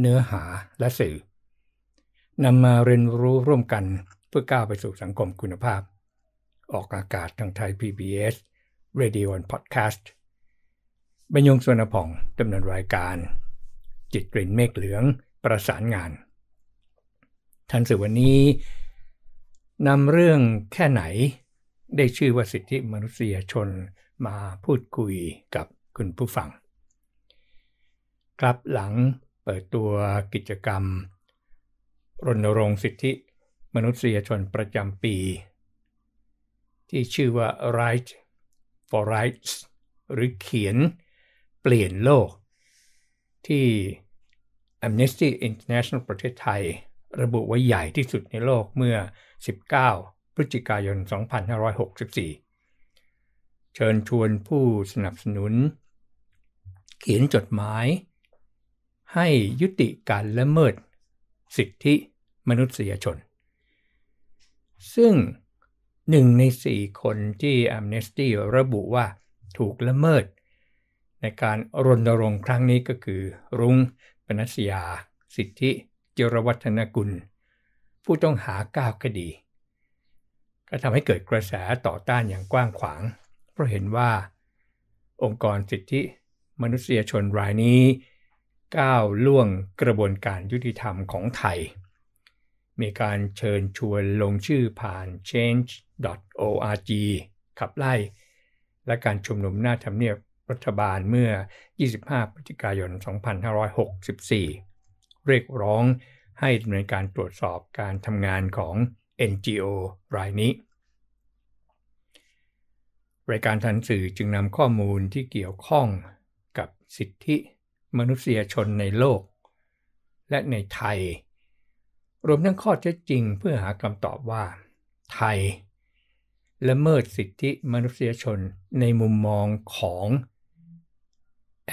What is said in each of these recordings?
เนื้อหาและสื่อนำมาเรียนรู้ร่วมกันเพื่อก้าวไปสู่สังคมคุณภาพ ออกอากาศทางไทย PBS Radio and Podcast บรรยงสวนผ่องดำเนินรายการ จิตกลิ่นเมฆเหลืองประสานงานทันสื่อวันนี้นำเรื่องแค่ไหนได้ชื่อว่าสิทธิมนุษยชนมาพูดคุยกับคุณผู้ฟัง กลับหลังเปิดตัวกิจกรรม รณรงค์สิทธิมนุษยชนประจำปี ที่ชื่อว่า Right for Rights หรือเขียนเปลี่ยนโลก ที่ Amnesty International ประเทศไทยระบุไว้ใหญ่ที่สุดในโลกเมื่อ 19 พฤศจิกายน 2564 เชิญชวนผู้สนับสนุน เขียนจดหมายให้ยุติการละเมิด สิทธิมนุษยชน ซึ่งหนึ่งในสี่คนที่ Amnesty ระบุว่าถูกละเมิด ในการรณรงค์ครั้งนี้ก็คือ รุ้งปนัสยา สิทธิจรวัฒนกุล ผู้ต้องหาก้าวคดี ก็ทำให้เกิดกระแสต่อต้านอย่างกว้างขวาง เพราะเห็นว่าองค์กรสิทธิมนุษยชนรายนี้ก้าวล่วงกระบวนการยุติธรรมของไทย มีการเชิญชวนลงชื่อผ่าน change.org ขับไล่ และการชุมนุมหน้าทำเนียบรัฐบาลเมื่อ 25 พฤศจิกายน 2564 เรียกร้องให้ดำเนินการตรวจสอบการทำงานของ NGO รายนี้ รายการทันสื่อจึงนำข้อมูลที่เกี่ยวข้องกับสิทธิมนุษยชนในโลกและในไทย รวมทั้งข้อเท็จจริงเพื่อหาคำตอบว่า ไทยละเมิดสิทธิมนุษยชนในมุมมองของ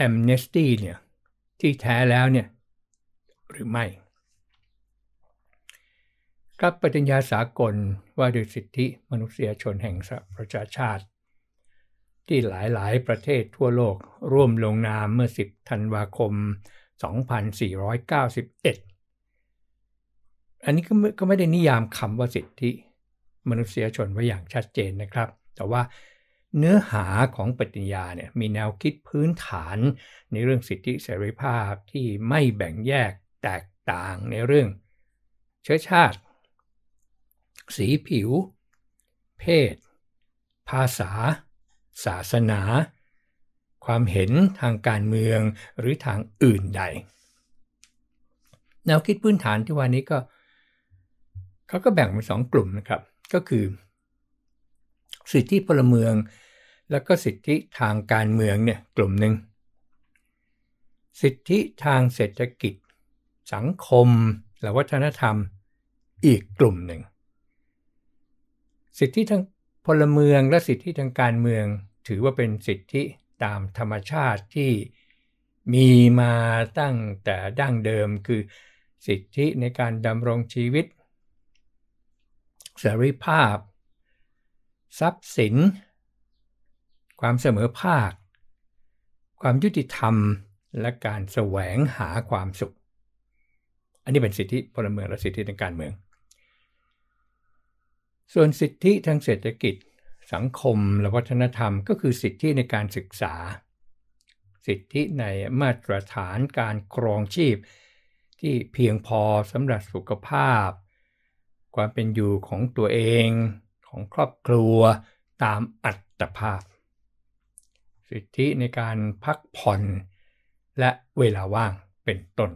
Amnesty เนี่ยที่แท้แล้วเนี่ยหรือไม่ครับปฏิญญาสากลว่าด้วยสิทธิมนุษยชนแห่งสหประชาชาติที่หลาย ๆ ประเทศทั่วโลกร่วมลงนามเมื่อ10ธันวาคม 2491 อันนี้ก็ก็ไม่ได้นิยามคำว่าสิทธิ มนุษยชนไว้อย่างชัดเจนนะครับ แต่ว่าเนื้อหาของปฏิญญาเนี่ยมีแนวคิดพื้นฐานในเรื่องสิทธิเสรีภาพที่ไม่แบ่งแยกแตกต่างในเรื่อง เชื้อชาติ สีผิว เพศ ภาษาศาสนา ความเห็นทางการเมืองหรือทางอื่นใดแนวคิดพื้นฐานที่วันนี้ก็เขาก็แบ่งเป็นสองกลุ่มนะครับก็คือ สิทธิพลเมือง แล้วก็สิทธิทางการเมืองเนี่ยกลุ่มหนึ่ง สิทธิทางเศรษฐกิจ สังคม และวัฒนธรรมอีกกลุ่มหนึ่ง สิทธิทางพลเมือง และสิทธิทางการเมืองถือว่าเป็นสิทธิตามธรรมชาติที่มีมาตั้งแต่ดั้งเดิม คือสิทธิในการดำรงชีวิตเสรีภาพทรัพย์สิน ความเสมอภาค ความยุติธรรมและการแสวงหาความสุข อันนี้เป็นสิทธิพลเมืองและสิทธิทางการเมือง ส่วนสิทธิทางเศรษฐกิจสังคมและวัฒนธรรมก็คือสิทธิในการศึกษา สิทธิในมาตรฐานการครองชีพ ที่เพียงพอสำหรับสุขภาพ ความเป็นอยู่ของตัวเองของครอบครัวตามอัตภาพ สิทธิในการพักผ่อน และเวลาว่างเป็นต้น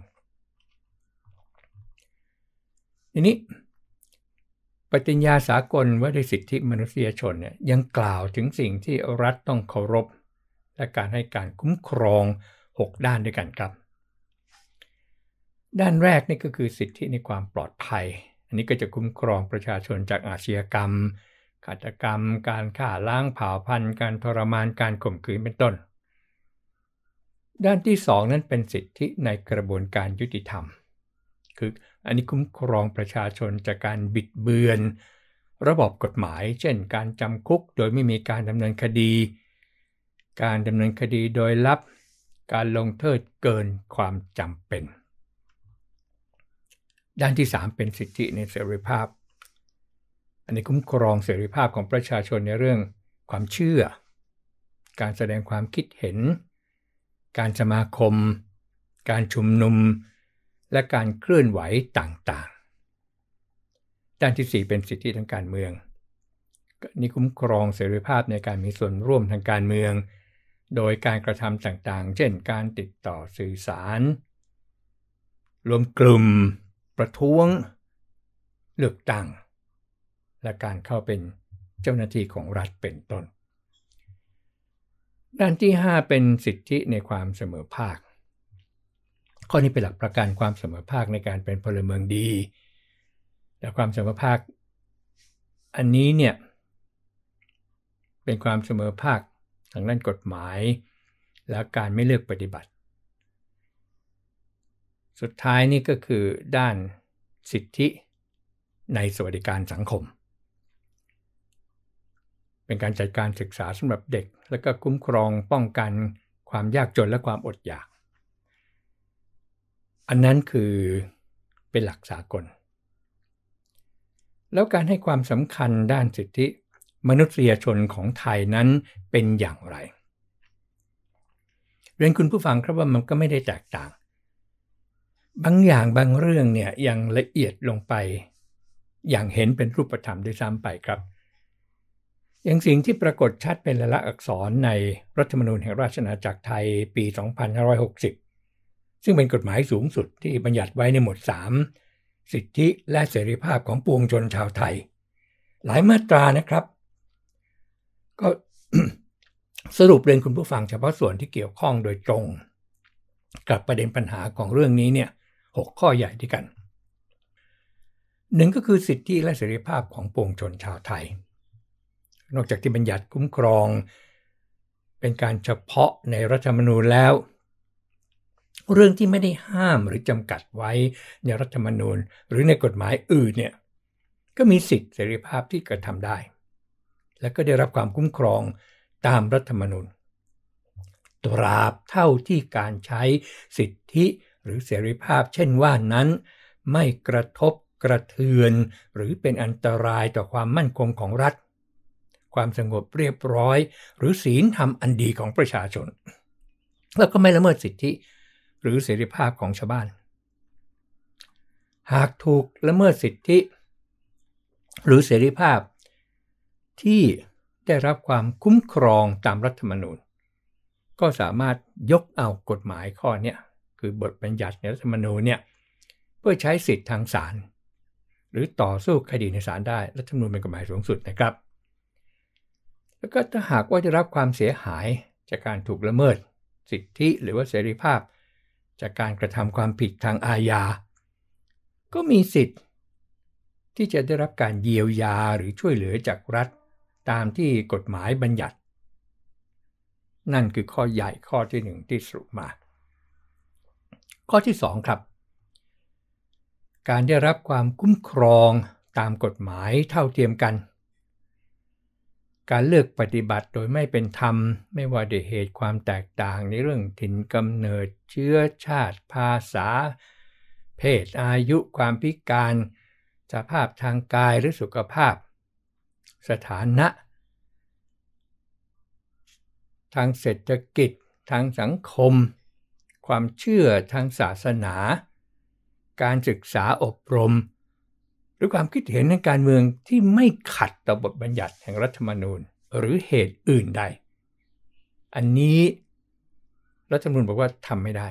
ทีนี้ปฏิญญาสากลว่าด้วยสิทธิมนุษยชนเนี่ยยังกล่าวถึงสิ่งที่รัฐต้องเคารพ และการให้การคุ้มครอง 6 ด้านด้วยกันครับด้านแรกนี่ก็คือสิทธิในความปลอดภัย อันนี้ก็จะคุ้มครองประชาชนจากอาชญากรรมฆาตกรรม การฆ่าล้างเผ่าพันธุ์การทรมานการข่มขืนเป็นต้น ด้านที่ 2 นั้นเป็นสิทธิในกระบวนการยุติธรรม คืออันนี้คุ้มครองประชาชนจากการบิดเบือน ระบบกฎหมาย เช่น การจำคุกโดยไม่มีการดำเนินคดี การดำเนินคดีโดยลับ การลงโทษเกินความจำเป็น ด้านที่3เป็นสิทธิในเสรีภาพ อันนี้คุ้มครองเสรีภาพของประชาชนในเรื่อง ความเชื่อ การแสดงความคิดเห็น การสมาคม การชุมนุมและการเคลื่อนไหวต่างๆ ด้านที่ 4 เป็นสิทธิทางการเมืองนี่คุ้มครองเสรีภาพในการมีส่วนร่วมทางการเมือง โดยการกระทำต่างๆ เช่นการติดต่อสื่อสาร รวมกลุ่ม ประท้วง เลือกตั้ง และการเข้าเป็นเจ้าหน้าที่ของรัฐเป็นต้น ด้านที่ 5 เป็นสิทธิในความเสมอภาคข้อนี้เป็นหลักประกันความเสมอภาคในการเป็นพลเมืองดี แต่ความเสมอภาค อันนี้เนี่ยเป็นความเสมอภาคทางด้านกฎหมาย และการไม่เลือกปฏิบัติ สุดท้ายนี่ก็คือด้านสิทธิในสวัสดิการสังคม เป็นการจัดการศึกษาสำหรับเด็กและก็คุ้มครองป้องกันความยากจนและความอดอยากอันนั้นคือเป็นหลักสากล แล้วการให้ความสำคัญด้านสิทธิมนุษยชนของไทยนั้นเป็นอย่างไร เรียนคุณผู้ฟังครับว่ามันก็ไม่ได้แตกต่าง บางอย่างบางเรื่องเนี่ยยังละเอียดลงไป อย่างเห็นเป็นรูปธรรมด้วยซ้ำไปครับ อย่างสิ่งที่ปรากฏชัดเป็นลายลักษณ์อักษรในรัฐธรรมนูญแห่งราชอาณาจักรไทยปี 2560ซึ่งเป็นกฎหมายสูงสุดที่บัญญัติไว้ในหมวด3 สิทธิและเสรีภาพของปวงชนชาวไทย หลายมาตรานะครับก็สรุปเรียนคุณผู้ฟังเฉพาะส่วนที่เกี่ยวข้องโดยตรง กับประเด็นปัญหาของเรื่องนี้เนี่ยหข้อใหญ่ด้วยกันหนึ่งก็คือสิทธิและเสรีภาพของปวงชนชาวไทย นอกจากที่บัญญัติคุ้มครอง เป็นการเฉพาะในรัฐธรรมนูญแล้วเรื่องที่ไม่ได้ห้ามหรือจำกัดไว้ในรัฐธรรมนูญ หรือในกฎหมายอื่นเนี่ยก็มีสิทธิเสรีภาพที่กระทำได้ และก็ได้รับความคุ้มครองตามรัฐธรรมนูญตราบเท่าที่การใช้สิทธิหรือเสรีภาพ เช่นว่านั้น ไม่กระทบกระเทือน หรือเป็นอันตรายต่อความมั่นคงของรัฐ ความสงบเรียบร้อยหรือศีลธรรมอันดีของประชาชน แล้วก็ไม่ละเมิดสิทธิหรือเสรีภาพของชาวบ้าน หากถูกละเมิดสิทธิ หรือเสรีภาพ ที่ได้รับความคุ้มครองตามรัฐธรรมนูญ ก็สามารถยกเอากฎหมายข้อนี้คือบทบัญญัติในรัฐธรรมนูญเนี่ยเพื่อใช้สิทธิทางศาลหรือต่อสู้คดีในศาลได้รัฐธรรมนูญเป็นกฎหมายสูงสุดนะครับ แล้วก็ถ้าหากว่าจะรับความเสียหายจากการถูกละเมิดสิทธิหรือว่าเสรีภาพจากการกระทำความผิดทางอาญาก็มีสิทธิ์ที่จะได้รับการเยียวยาหรือช่วยเหลือจากรัฐตามที่กฎหมายบัญญัติ นั่นคือข้อใหญ่ข้อที่หนึ่งที่สรุปมา ข้อที่สองครับ การได้รับความคุ้มครองตามกฎหมายเท่าเทียมกันการเลือกปฏิบัติโดยไม่เป็นธรรมไม่ว่าด้วยเหตุความแตกต่างในเรื่องถิ่นกำเนิดเชื้อชาติภาษา เพศอายุความพิการสภาพทางกายหรือสุขภาพ สถานะ ทางเศรษฐกิจทางสังคม ความเชื่อทางศาสนา การศึกษาอบรมรือความคิดเห็นในการเมืองที่ไม่ขัดต่อบทบัญญัติแห่งรัฐธรรมนูญหรือเหตุอื่นใด อันนี้ รัฐธรรมนูญบอกว่าทำไม่ได้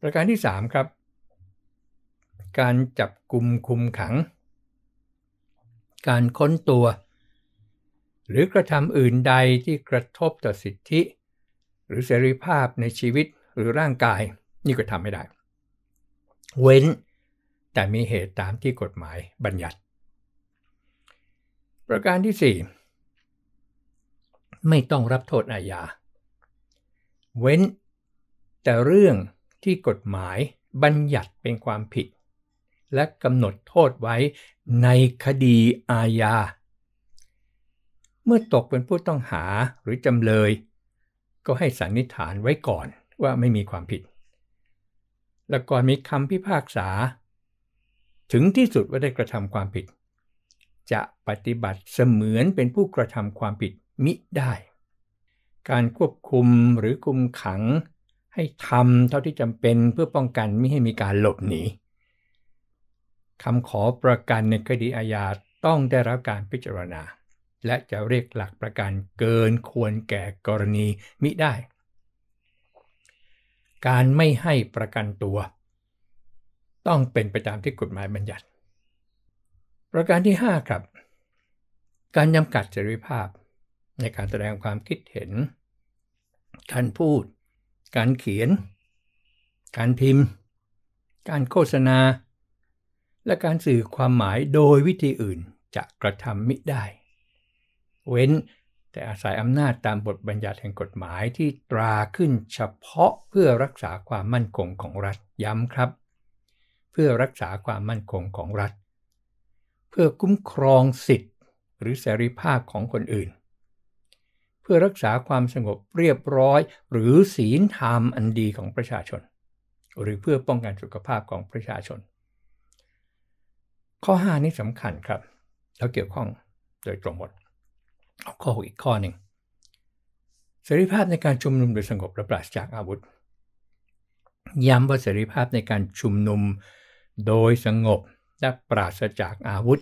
ประการที่ 3 ครับ การจับกลุ่มคุมขัง การค้นตัว หรือกระทำอื่นใดที่กระทบต่อสิทธิ หรือเสรีภาพในชีวิตหรือร่างกายนี่ก็ทำไม่ได้ เว้นแต่มีเหตุตามที่กฎหมายบัญญัติ ประการที่ 4 ไม่ต้องรับโทษอาญาเว้นแต่เรื่องที่กฎหมายบัญญัติเป็นความผิด และกำหนดโทษไว้ในคดีอาญา เมื่อตกเป็นผู้ต้องหาหรือจำเลย ก็ให้สันนิษฐานไว้ก่อนว่าไม่มีความผิด และก่อนมีคำพิพากษาถึงที่สุดว่าได้กระทำความผิด จะปฏิบัติเสมือนเป็นผู้กระทำความผิดมิได้ การควบคุมหรือคุมขัง ให้ทำเท่าที่จำเป็นเพื่อป้องกันไม่ให้มีการหลบหนีคำขอประกันในคดีอาญาต้องได้รับการพิจารณา และจะเรียกหลักประกันเกินควรแก่กรณี มิได้ การไม่ให้ประกันตัวต้องเป็นไปตามที่กฎหมายบัญญัติ ประการที่ 5 ครับ การจำกัดเสรีภาพ ในการแสดงความคิดเห็น การพูด การเขียน การพิมพ์ การโฆษณา และการสื่อความหมายโดยวิธีอื่นจะกระทำมิได้ เว้นแต่อาศัยอำนาจตามบทบัญญัติแห่งกฎหมายที่ตราขึ้นเฉพาะเพื่อรักษาความมั่นคงของรัฐย้ำครับเพื่อรักษาความมั่นคงของรัฐ เพื่อคุ้มครองสิทธิ์ หรือเสรีภาพของคนอื่น เพื่อรักษาความสงบเรียบร้อยหรือศีลธรรมอันดีของประชาชน หรือเพื่อป้องกันสุขภาพของประชาชน ข้อ 5 นี้สำคัญครับ แล้วเกี่ยวข้องโดยตรงหมด ข้ออีกข้อหนึ่งเสรีภาพในการชุมนุมโดยสงบและปราศจากอาวุธย้ำว่าเสรีภาพในการชุมนุมโดยสงบและปราศจากอาวุธ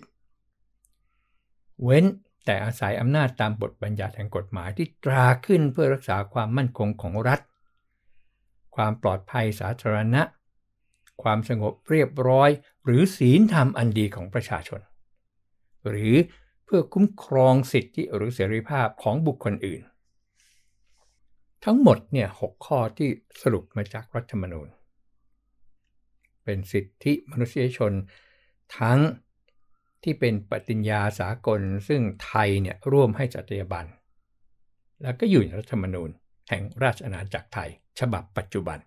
เว้นแต่อาศัยอำนาจตามบทบัญญัติแห่งกฎหมายที่ตราขึ้นเพื่อรักษาความมั่นคงของรัฐ ความปลอดภัยสาธารณะ ความสงบเรียบร้อยหรือศีลธรรมอันดีของประชาชน หรือเพื่อคุ้มครองสิทธิหรือเสรีภาพของบุคคลอื่น ทั้งหมดเนี่ยหข้อที่สรุปมาจากรัฐธรรมนูญเป็นสิทธิมนุษยชนทั้งที่เป็นปฏิญญาสากลซึ่งไทยเนี่ยร่วมให้จัตยาบันแล้วก็อยู่ในรัฐธรรมนูญแห่งราชอาณาจักรไทย ฉบับปัจจุบัน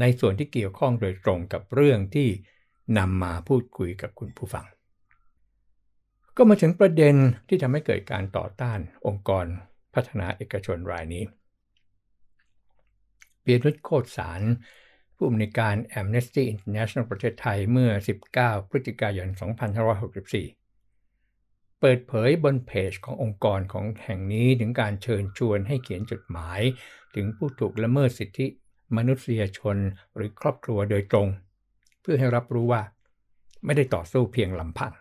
ในส่วนที่เกี่ยวข้องโดยตรงกับเรื่องที่นำมาพูดคุยกับคุณผู้ฟัง ก็มาถึงประเด็นที่ทำให้เกิดการต่อต้านองค์กรพัฒนาเอกชนรายนี้ เปียนุชโคตสารผู้อำนวยการ Amnesty International ประเทศไทยเมื่อ 19 พฤศจิกายน 2564 เปิดเผยบนเพจขององค์กรของแห่งนี้ถึงการเชิญชวนให้เขียนจดหมายถึงผู้ถูกละเมิดสิทธิมนุษยชนหรือครอบครัวโดยตรง เพื่อให้รับรู้ว่า ไม่ได้ต่อสู้เพียงลำพัง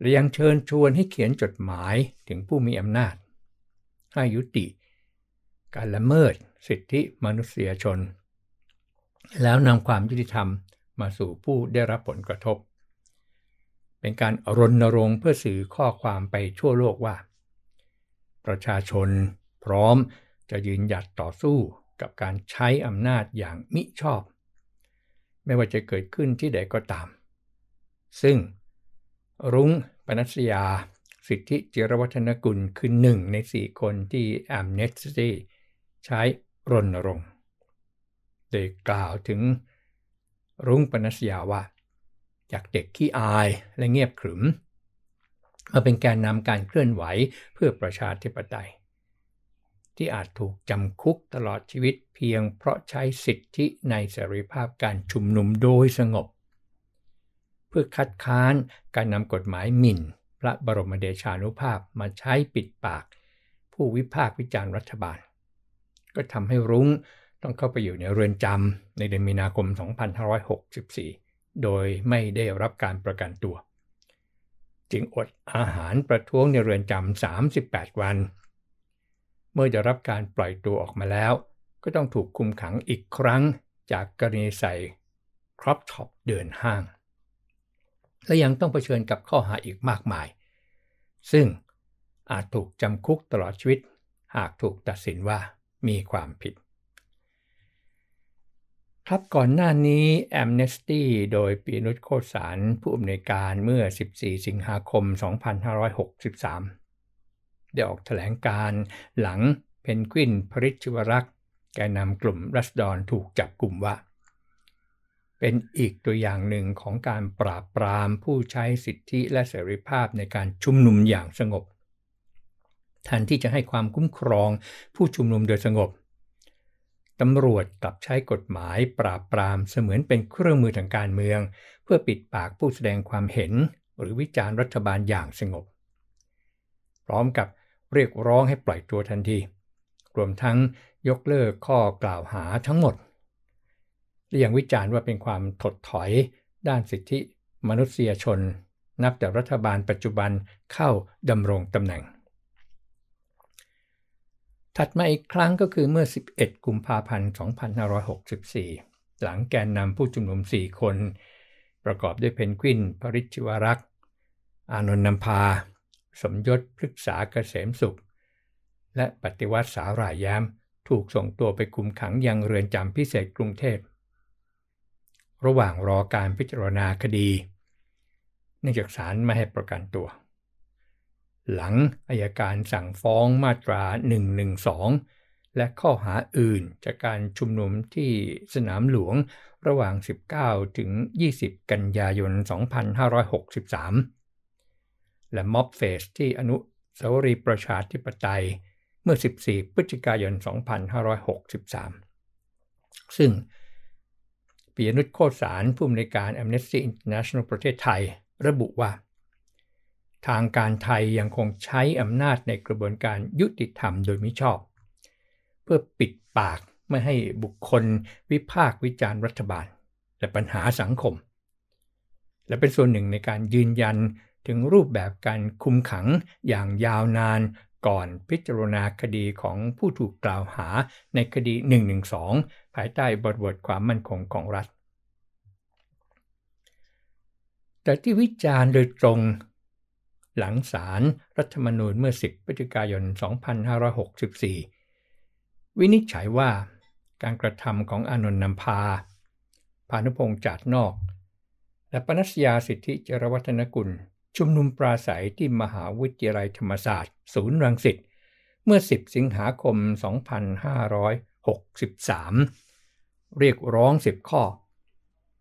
และยังเชิญชวนให้เขียนจดหมายถึงผู้มีอำนาจ ให้ยุติ การละเมิดสิทธิมนุษยชนแล้วนำความยุติธรรมมาสู่ผู้ได้รับผลกระทบ เป็นการรณรงค์เพื่อสื่อข้อความไปทั่วโลกว่า ประชาชนพร้อมจะยืนหยัดต่อสู้กับการใช้อำนาจอย่างมิชอบ ไม่ว่าจะเกิดขึ้นที่ใดก็ตาม ซึ่ง รุ้งปนัสยา สิทธิจิรวัฒนกุลคือหนึ่งในสี่คนที่อมเนสตีใช้รณรงค์ได้กล่าวถึงรุ้งปนัสยาว่าจากเด็กขี้อายและเงียบขรึมมาเป็นแกนนำการเคลื่อนไหวเพื่อประชาธิปไตย ที่อาจถูกจำคุกตลอดชีวิตเพียงเพราะใช้สิทธิในเสรีภาพการชุมนุมโดยสงบ เพื่อคัดค้านการนำกฎหมายหมิ่นพระบรมเดชานุภาพมาใช้ปิดปาก ผู้วิพากษ์วิจารณ์รัฐบาล ก็ทำให้รุ้งต้องเข้าไปอยู่ในเรือนจำในเดือนมีนาคม2564 โดยไม่ได้รับการประกันตัว จึงอดอาหารประท้วงในเรือนจำ38 วัน เมื่อจะรับการปล่อยตัวออกมาแล้ว ก็ต้องถูกคุมขังอีกครั้งจากกรณีใส่ครอปท็อปเดินห้าง และยังต้องเผชิญกับข้อหาอีกมากมาย ซึ่งอาจถูกจำคุกตลอดชีวิตหากถูกตัดสินว่ามีความผิดครับก่อนหน้านี้ Amnesty โดยปีนุชโคสารผู้อำนวยการเมื่อ 14 สิงหาคม 2563 ได้ออกถแถลงการหลังเพนกวินพริชวรักษ์แกนำกลุ่มรัสดนถูกจับกลุ่มว่า เป็นอีกตัวอย่างหนึ่งของการปราบปรามผู้ใช้สิทธิและเสรีภาพในการชุมนุมอย่างสงบแทนที่จะให้ความคุ้มครองผู้ชุมนุมโดยสงบตำรวจกลับใช้กฎหมายปราบปรามเสมือนเป็นเครื่องมือทางการเมือง เพื่อปิดปากผู้แสดงความเห็นหรือวิจารณ์รัฐบาลอย่างสงบ พร้อมกับเรียกร้องให้ปล่อยตัวทันทีรวมทั้งยกเลิกข้อกล่าวหาทั้งหมดและยังวิจารณ์ว่าเป็นความถดถอย ด้านสิทธิ มนุษยชน นับแต่รัฐบาลปัจจุบันเข้าดำรงตำแหน่งถัดมาอีกครั้งก็คือเมื่อ 11 กุมภาพันธ์ 2564 หลังแกนนำผู้ชุมนุม4คน ประกอบด้วยเพนกวินพริชิวรักษ์ อานนท์นำพา สมยศพฤกษาเกษมสุข และปฏิวัติสาหร่ายแย้มถูกส่งตัวไปคุมขังยังเรือนจำพิเศษกรุงเทพ ระหว่างรอการพิจารณาคดีเนื่องจากศาลไม่ให้ประกันตัวหลังอายการสั่งฟ้องมาตรา 112 และข้อหาอื่นจากการชุมนุมที่สนามหลวงระหว่าง 19 ถึง 20 กันยายน 2563 และม็อบเฟสที่อนุสาวรีย์ประชาธิปไตยเมื่อ 14 พฤศจิกายน 2563 ซึ่งปียนุชโคตสารผู้อำนวยการ Amnesty International ประเทศไทยระบุว่าทางการไทยยังคงใช้อำนาจในกระบวนการยุติธรรมโดยมิชอบ เพื่อปิดปากไม่ให้บุคคลวิพากษ์วิจารณ์รัฐบาล และปัญหาสังคม และเป็นส่วนหนึ่งในการยืนยันถึงรูปแบบการคุมขังอย่างยาวนานก่อนพิจารณาคดีของผู้ถูกกล่าวหาในคดี 112 ภายใต้บทบทความมั่นคงของรัฐ แต่ที่วิจารณ์โดยตรงหลังสารรัฐธรรมนูญเมื่อ 10พฤศจิกายน 2564 วินิจฉัยว่าการกระทำของอนนท์นำพาพานุพงษ์จัดนอก และปนัสยาสิทธิจรวัฒนกุลชุมนุมปราศัยที่มหาวิทยาลัยธรรมศาสตร์ ศูนย์รังสิตเมื่อ 10 สิงหาคม 2563 เรียกร้อง 10 ข้อ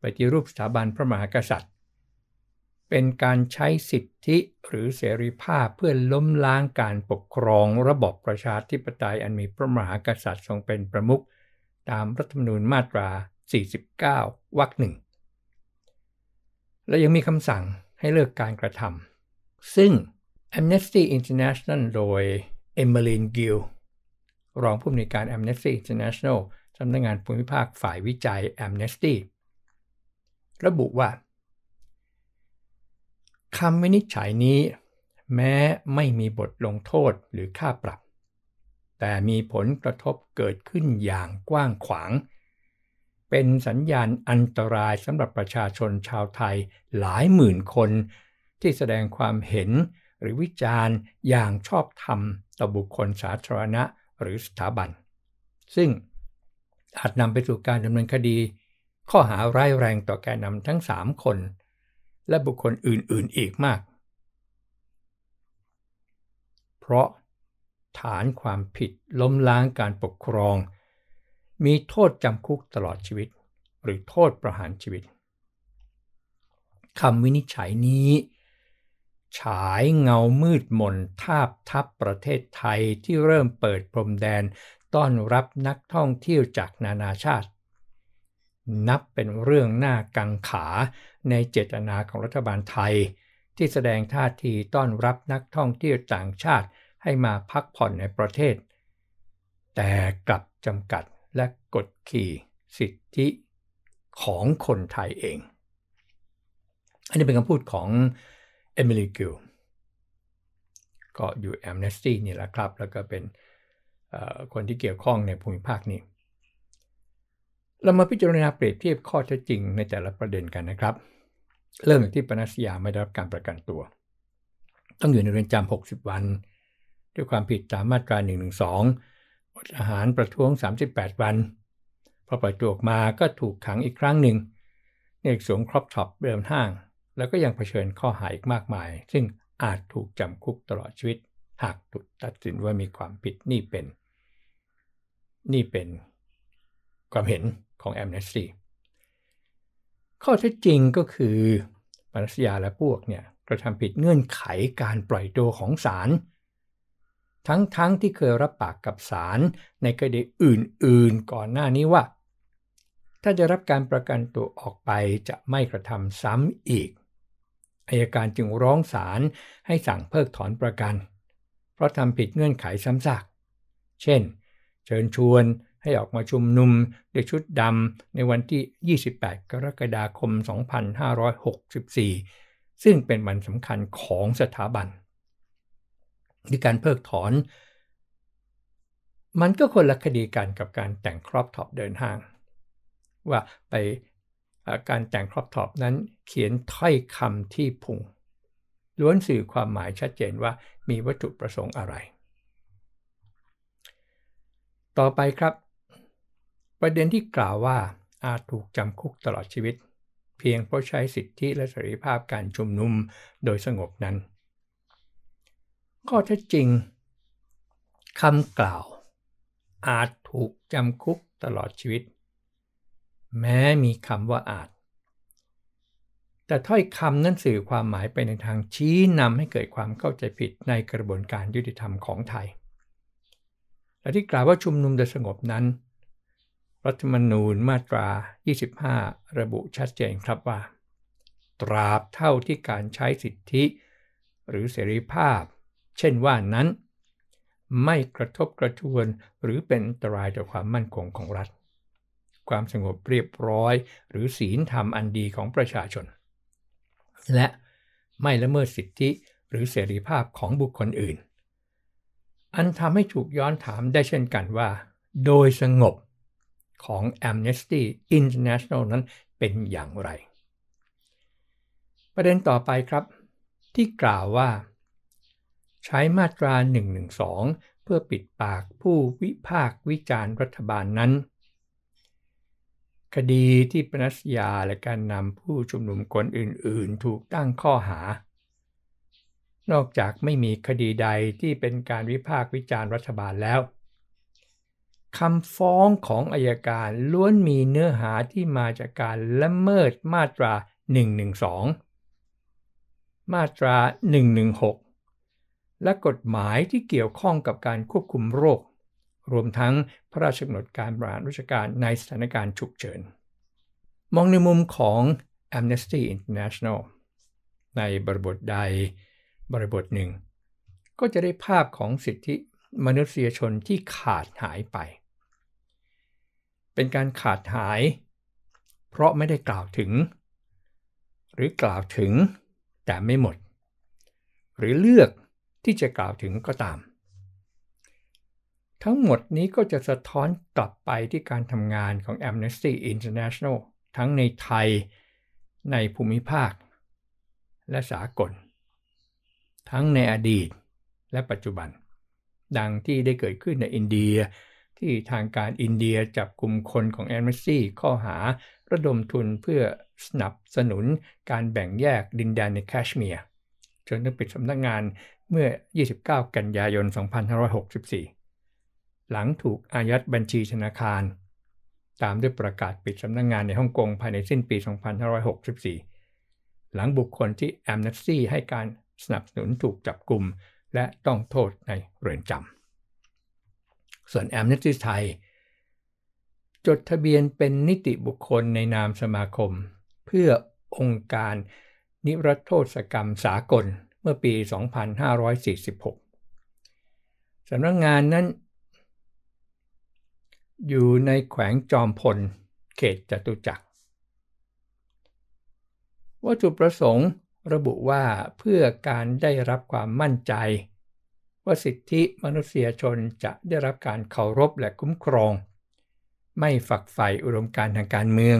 ปฏิรูปสถาบันพระมหากษัตริย์เป็นการใช้สิทธิหรือเสรีภาพเพื่อล้มล้างการปกครองระบอบประชาธิปไตยอันมีพระมหากษัตริย์ทรงเป็นประมุขตามรัฐธรรมนูญมาตรา 49 วรรคหนึ่ง และยังมีคำสั่งให้เลิกการกระทำ ซึ่ง Amnesty International โดย Emmeline Gill รองผู้อำนวยการ Amnesty International สำนักงงานภูมิภาคฝ่ายวิจัย Amnesty ระบุว่าคำวินิจฉัยนี้แม้ไม่มีบทลงโทษหรือค่าปรับ แต่มีผลกระทบเกิดขึ้นอย่างกว้างขวาง เป็นสัญญาณอันตรายสำหรับประชาชนชาวไทยหลายหมื่นคน ที่แสดงความเห็นหรือวิจารณ์อย่างชอบธรรมต่อบุคคลสาธารณะหรือสถาบัน ซึ่งอาจนำไปสู่การดำเนินคดี ข้อหาร้ายแรงต่อแกนนำทั้ง3คนและบุคคลอื่น ๆอีกมาก เพราะฐานความผิดล้มล้างการปกครอง มีโทษจำคุกตลอดชีวิต หรือโทษประหารชีวิต คำวินิจฉัยนี้ ฉายเงามืดมนทาบทับประเทศไทยที่เริ่มเปิดพรมแดนต้อนรับนักท่องเที่ยวจากนานาชาติ นับเป็นเรื่องหน้ากังขาในเจตนาของรัฐบาลไทย ที่แสดงท่าทีต้อนรับนักท่องเที่ยวต่างชาติให้มาพักผ่อนในประเทศ แต่กลับจำกัดและกดขี่สิทธิของคนไทยเอง อันนี้เป็นคำพูดของเอมิลีกิลก็อยู่แอมเนสตี้นี่แหละครับ แล้วก็เป็นคนที่เกี่ยวข้องในภูมิภาคนี้ เรามาพิจารณาเปรียบเทียบข้อเท็จจริงในแต่ละประเด็นกันนะครับเริ่มที่ปนัสยาไม่ได้รับการประกันตัว ต้องอยู่ในเรือนจำ 60 วัน ด้วยความผิดตามมาตรา1นึอดอาหารประท้วง 38 วัน พอปล่อยตัวออกมาก็ถูกขังอีกครั้งหนึ่งในสวงครอบท็อปเดิมห้าง แล้วก็ยังเผชิญข้อหาอีกมากมาย ซึ่งอาจถูกจำคุกตลอดชีวิต หากถูกตัดสินว่ามีความผิดนี่เป็นนี่เป็นความเห็นของมเนสซี่ข้อเท็จจริงก็คือปรัสยาและพวกเนี่ยกระทำผิดเงื่อนไขการปล่อยตัวของศาลทั้งๆทที่เคยรับปากกับศาลในคดีอื่นๆก่อนหน้านี้ว่า ถ้าจะรับการประกันตัวออกไปจะไม่กระทำซ้ำอีกอายการจึงร้องศาลให้สั่งเพิกถอนประกัน เพราะทำผิดเงื่อนไขซ้ำซากเช่น เชิญชวนให้ออกมาชุมนุมในชุดดำในวันที่ 28 กรกฎาคม 2564 ซึ่งเป็นวันสำคัญของสถาบันดีการเพิกถอน มันก็คนละคดีกันกับการแต่งครอบท็อปเดินห้าง ว่าไปการแต่งครอบท็อปนั้นเขียนถ้อยคำที่พุงล้วนสื่อความหมายชัดเจนว่ามีวัตถุประสงค์อะไร ต่อไปครับประเด็นที่กล่าวว่า อาจถูกจำคุกตลอดชีวิต เพียงเพราะใช้สิทธิและเสรีภาพการชุมนุมโดยสงบนั้นข้อเท็จจริง คำกล่าว อาจถูกจำคุกตลอดชีวิต แม้มีคำว่าอาจ แต่ถ้อยคำนั้นสื่อความหมายไปในทางชี้นำให้เกิดความเข้าใจผิดในกระบวนการยุติธรรมของไทย และที่กล่าวว่าชุมนุมโดยสงบนั้นรัฐธรรมนูญมาตรา 25 ระบุชัดเจนครับว่า ตราบเท่าที่การใช้สิทธิ หรือเสรีภาพ เช่นว่านั้น ไม่กระทบกระทวนหรือเป็นอันตรายต่อความมั่นคงของรัฐ ความสงบเรียบร้อยหรือศีลธรรมอันดีของประชาชน และไม่ละเมิดสิทธิหรือเสรีภาพของบุคคลอื่น อันทำให้ถูกย้อนถามได้เช่นกันว่า โดยสงบของ Amnesty International นั้นเป็นอย่างไร ประเด็นต่อไปครับ ที่กล่าวว่า ใช้มาตรา 112 เพื่อปิดปากผู้วิพากษ์วิจารณ์รัฐบาลนั้น คดีที่ปนัสยาและการนำผู้ชุมนุมคนอื่นๆถูกตั้งข้อหา นอกจากไม่มีคดีใดที่เป็นการวิพากษ์วิจารณ์รัฐบาลแล้วคำฟ้องของอายการล้วนมีเนื้อหาที่มาจากการละเมิดมาตรา 112 มาตรา 116 และกฎหมายที่เกี่ยวข้องกับการควบคุมโรค รวมทั้งพระราชกำหนดการบริหารราชการในสถานการณ์ฉุกเฉิน มองในมุมของ Amnesty International ในบริบทใดบริบทหนึ่งก็จะได้ภาพของสิทธิมนุษยชนที่ขาดหายไปเป็นการขาดหาย เพราะไม่ได้กล่าวถึง หรือกล่าวถึงแต่ไม่หมด หรือเลือกที่จะกล่าวถึงก็ตาม ทั้งหมดนี้ก็จะสะท้อนกลับไปที่การทำงานของ Amnesty International ทั้งในไทย ในภูมิภาค และสากล ทั้งในอดีต และปัจจุบัน ดังที่ได้เกิดขึ้นในอินเดียที่ทางการอินเดียจับกลุ่มคนของแอนเมซี่ข้อหาระดมทุนเพื่อสนับสนุนการแบ่งแยกดินแดนในแคชเมียร์จนต้องปิดสำนักงงานเมื่อ 29 กันยายน 2564 หลังถูกอายัดบัญชีธนาคาร ตามด้วยประกาศปิดสำนักงงานในฮ่องกงภายในสิ้นปี 2564 หลังบุคคลที่แอมเนสซี่ให้การสนับสนุนถูกจับกลุ่มและต้องโทษในเรือนจำส่วนแอมเนสตี้ไทย จดทะเบียนเป็นนิติบุคคลในนามสมาคม เพื่อองค์การนิรโทษกรรมสากลเมื่อปี 2546 สำนักงงานนั้นอยู่ในแขวงจอมพลเขตจตุจักรวัตถุประสงค์ระบุว่าเพื่อการได้รับความมั่นใจว่าสิทธิมนุษยชนจะได้รับการเคารพและคุ้มครอง ไม่ฝักใฝ่อุดมการทางการเมือง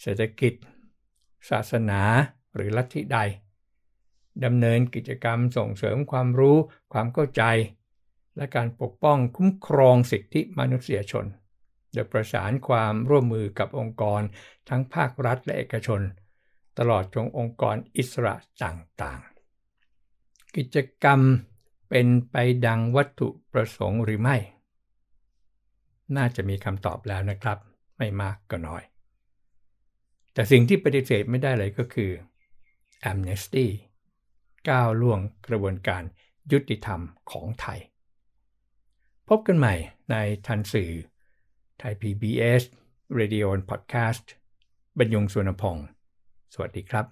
เศรษฐกิจ ศาสนาหรือลัทธิใดดำเนินกิจกรรมส่งเสริมความรู้ความเข้าใจ และการปกป้องคุ้มครองสิทธิมนุษยชนโดยประสานความร่วมมือกับองค์กรทั้งภาครัฐและเอกชน ตลอดจงองค์กรอิสระต่าง ๆ กิจกรรมเป็นไปดังวัตถุประสงค์หรือไม่ น่าจะมีคำตอบแล้วนะครับ ไม่มากก็น้อย แต่สิ่งที่ปฏิเสธไม่ได้เลยก็คือ Amnesty ก้าวล่วงกระบวนการยุติธรรมของไทย พบกันใหม่ในทันสื่อ ไทย PBS Radio and Podcast บรรยงสุนพงศ์สวัสดีครับ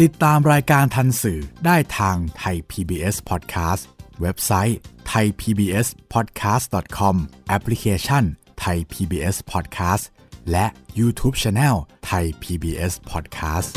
ติดตามรายการทันสื่อได้ทางไทย PBS Podcast เว็บไซต์ thaipbspodcast.com แอปพลิเคชัน Thai PBS Podcast และ YouTube Channel Thai PBS Podcast